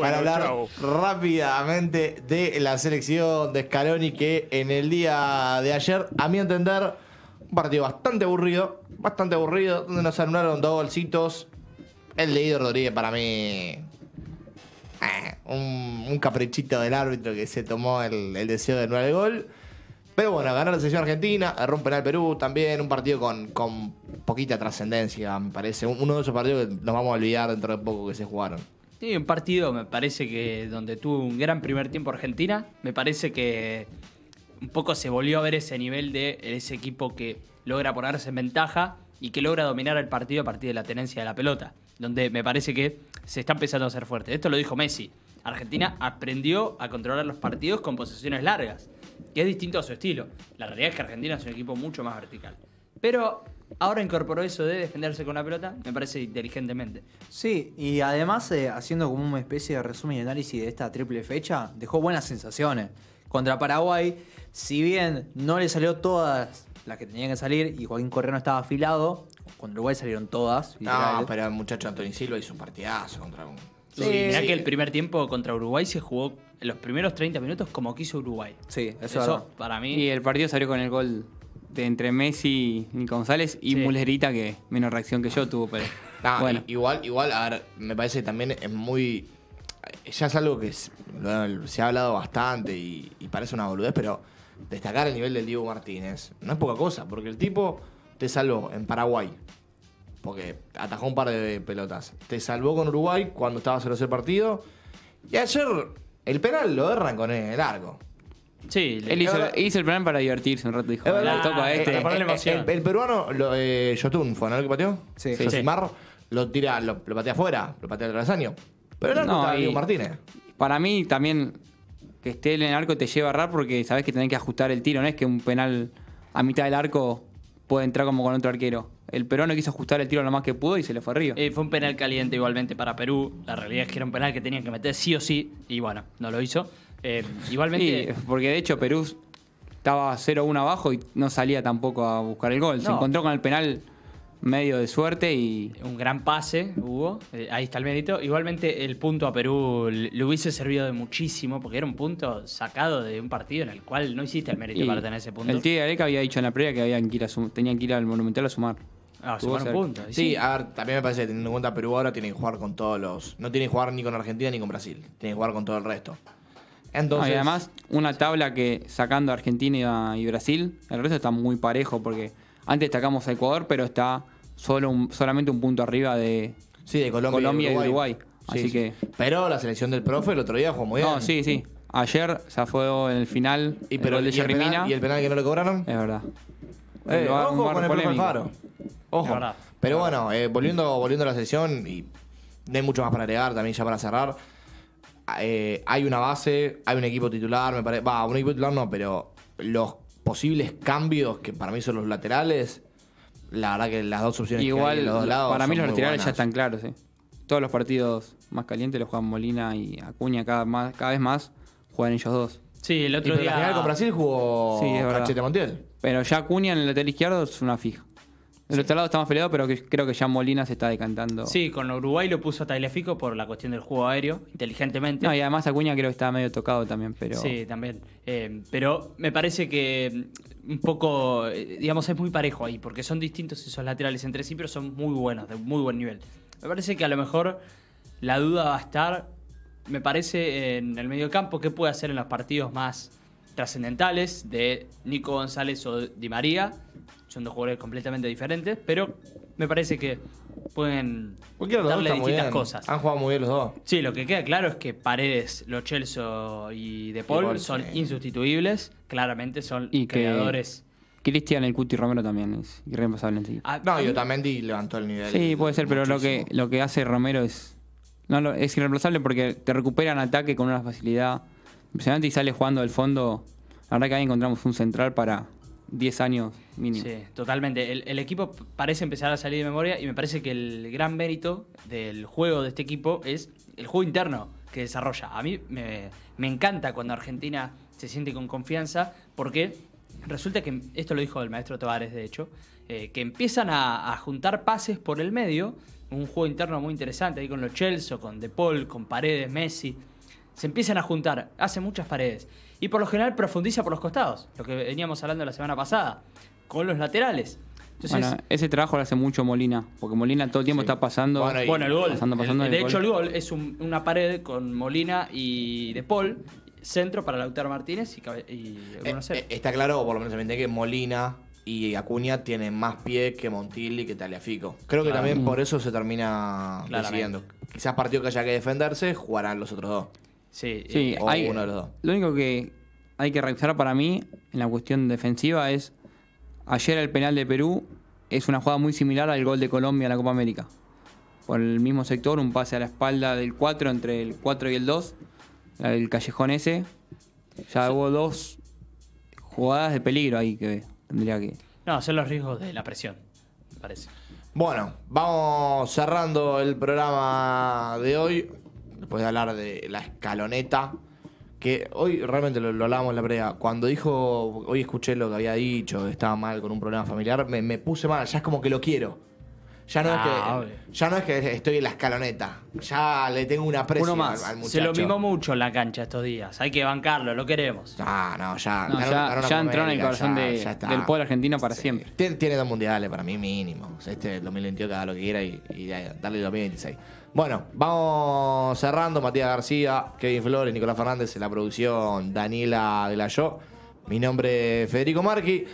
para hablar rápidamente de la selección de Scaloni que en el día de ayer, a mi entender, un partido bastante aburrido, bastante aburrido, donde nos anularon dos golcitos. El de Rodríguez para mí, eh, un, caprichito del árbitro que se tomó el, deseo de anular el gol. Pero bueno, ganar la selección argentina, romper al Perú también, un partido con, con poquita trascendencia, me parece. Uno de esos partidos que nos vamos a olvidar dentro de poco que se jugaron. Sí, un partido me parece que donde tuvo un gran primer tiempo Argentina, me parece que un poco se volvió a ver ese nivel de ese equipo que logra ponerse en ventaja y que logra dominar el partido a partir de la tenencia de la pelota, donde me parece que se está empezando a ser fuerte. Esto lo dijo Messi. Argentina aprendió a controlar los partidos con posesiones largas, que es distinto a su estilo. La realidad es que Argentina es un equipo mucho más vertical. Pero ahora incorporó eso de defenderse con la pelota, me parece inteligentemente. Sí, y además, eh, haciendo como una especie de resumen y análisis de esta triple fecha, dejó buenas sensaciones. Contra Paraguay, si bien no le salió todas las que tenían que salir y Joaquín Correa no estaba afilado, contra Uruguay salieron todas. Ah, No, pero el muchacho Antonio Silva hizo un partidazo contra un. Sí, Mirá que el primer tiempo contra Uruguay se jugó en los primeros 30 minutos como quiso Uruguay. Sí, eso, eso para mí. Y el partido salió con el gol entre Messi y González y Mulherita, que menos reacción que yo tuvo, pero. bueno. Igual, igual, a ver, me parece que también es muy. Ya es algo que se ha hablado bastante y, parece una boludez, pero destacar el nivel del Diego Martínez no es poca cosa, porque el tipo te salvó en Paraguay, porque atajó un par de pelotas. Te salvó con Uruguay cuando estaba 0 ese partido. Y ayer el penal lo erran con el arco. Sí, él hizo, el plan para divertirse un rato. Dijo, eh, este". eh, eh, el, peruano, lo, ¿fue ¿no? el que pateó? Sí. lo tira, lo, lo, patea afuera, lo patea al año Pero el no, está Diego Martínez. Para mí también que esté en el arco te lleva a rar porque sabes que tenés que ajustar el tiro, no es que un penal a mitad del arco puede entrar como con otro arquero. El peruano quiso ajustar el tiro lo más que pudo y se le fue arriba. Río fue un penal caliente igualmente para Perú. La realidad es que era un penal que tenían que meter sí o sí y bueno, no lo hizo. Eh, igualmente. porque de hecho Perú estaba 0-1 abajo y no salía tampoco a buscar el gol. Se encontró con el penal medio de suerte y. Un gran pase hubo. Eh, ahí está el mérito. Igualmente, el punto a Perú le hubiese servido de muchísimo, porque era un punto sacado de un partido en el cual no hiciste el mérito para tener ese punto. El tío de Areca había dicho en la previa que, habían tenían que ir al Monumental a sumar. Ah, a sumar un punto. Sí, a ver, también me parece que teniendo en cuenta Perú ahora tiene que jugar con todos los. No tiene que jugar ni con Argentina ni con Brasil. Tiene que jugar con todo el resto y además, una tabla que sacando a Argentina ah, y Brasil, el resto está muy parejo porque antes destacamos a Ecuador, pero está solo solamente un punto arriba de, sí, de Colombia, y Uruguay. así que. Pero la selección del profe el otro día jugó muy bien. No, sí, sí. Ayer se fue en el final y, pero, el de y, el penal, que no le cobraron? Es verdad. Eh, ojo con el Ojo. Pero bueno, eh, volviendo, volviendo a la sesión, y no hay mucho más para agregar también ya para cerrar. Eh, hay una base, hay un equipo titular, me parece. Va, un equipo titular no, pero los posibles cambios que para mí son los laterales, la verdad que las dos opciones Igual, que hay, los dos lados Para mí los laterales ya están claros, sí. Todos los partidos más calientes los juegan Molina y Acuña cada, más, cada vez más, juegan ellos dos. Sí, el otro día. final con Brasil jugó sí, Montiel. Pero ya Acuña en el lateral izquierdo es una fija. Del otro lado estamos peleados, pero creo que ya Molina se está decantando. Sí, con Uruguay lo puso a Tagliafico por la cuestión del juego aéreo, inteligentemente. No, y además Acuña creo que está medio tocado también, pero. Sí, también. Eh, pero me parece que un poco, eh, digamos, es muy parejo ahí, porque son distintos esos laterales entre sí, pero son muy buenos, de muy buen nivel. Me parece que a lo mejor la duda va a estar, me parece, en el medio campo, qué puede hacer en los partidos más trascendentales de Nico González o Di María. Son dos jugadores completamente diferentes, pero me parece que pueden darle distintas cosas. Han jugado muy bien los dos. Sí, lo que queda claro es que Paredes, Lo Celso y De Paul, son insustituibles. Claramente son y creadores. Cristian el Cuti Romero también es irreemplazable en sí. Ah, no, yo también di, levantó el nivel. Sí, puede ser, pero lo que, lo que hace Romero es. No, es irreemplazable porque te recuperan ataque con una facilidad. Impresionante y sale jugando al fondo. La verdad que ahí encontramos un central para 10 años mínimo. Sí, totalmente. El, equipo parece empezar a salir de memoria y me parece que el gran mérito del juego de este equipo es el juego interno que desarrolla. A mí me, encanta cuando Argentina se siente con confianza porque resulta que, esto lo dijo el maestro Tavares de hecho, eh, que empiezan a, a juntar pases por el medio un juego interno muy interesante ahí con los Chelsea, con De Paul, con Paredes, Messi se empiezan a juntar, hace muchas paredes. Y por lo general profundiza por los costados, lo que veníamos hablando la semana pasada, con los laterales. ese trabajo lo hace mucho Molina, porque Molina todo el tiempo está pasando. Bueno, el gol. Pasando, pasando de hecho, el gol es una pared con Molina y De Paul, centro para Lautaro Martínez y, y eh, eh, Está claro, por lo menos que Molina y Acuña tienen más pie que Montil y que Taliafico. Creo que también por mm. eso se termina decidiendo. Quizás partido que haya que defenderse, jugarán los otros dos. Sí, eh, uno de los Lo único que hay que revisar para mí en la cuestión defensiva es, ayer el penal de Perú es una jugada muy similar al gol de Colombia en la Copa América. Por el mismo sector, un pase a la espalda del 4 entre el 4 y el 2, el callejón ese. Ya hubo dos jugadas de peligro ahí que tendría que... No, son los riesgos de la presión, me parece. Bueno, vamos cerrando el programa de hoy después de hablar de la escaloneta, que hoy realmente lo, hablábamos la previa, cuando dijo, hoy escuché lo que había dicho, estaba mal con un problema familiar, me, me puse mal, ya es como que lo quiero. Ah, ya no, es que, estoy en la escaloneta. Ya le tengo una aprecio Al, Se lo mimó mucho en la cancha estos días. Hay que bancarlo, lo queremos. Ah, no, ya. entró en el corazón del pueblo argentino para siempre. Tiene, dos mundiales para mí mínimo. Este 2022 haga lo que quiera y, y darle el 2026. Bueno, vamos cerrando. Matías García, Kevin Flores, Nicolás Fernández en la producción, Daniela Glayó. Mi nombre es Federico Marqui.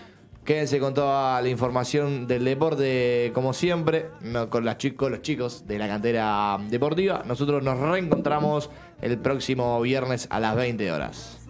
Quédense con toda la información del deporte, como siempre, con los chicos de la cantera deportiva. Nosotros nos reencontramos el próximo viernes a las 20 horas.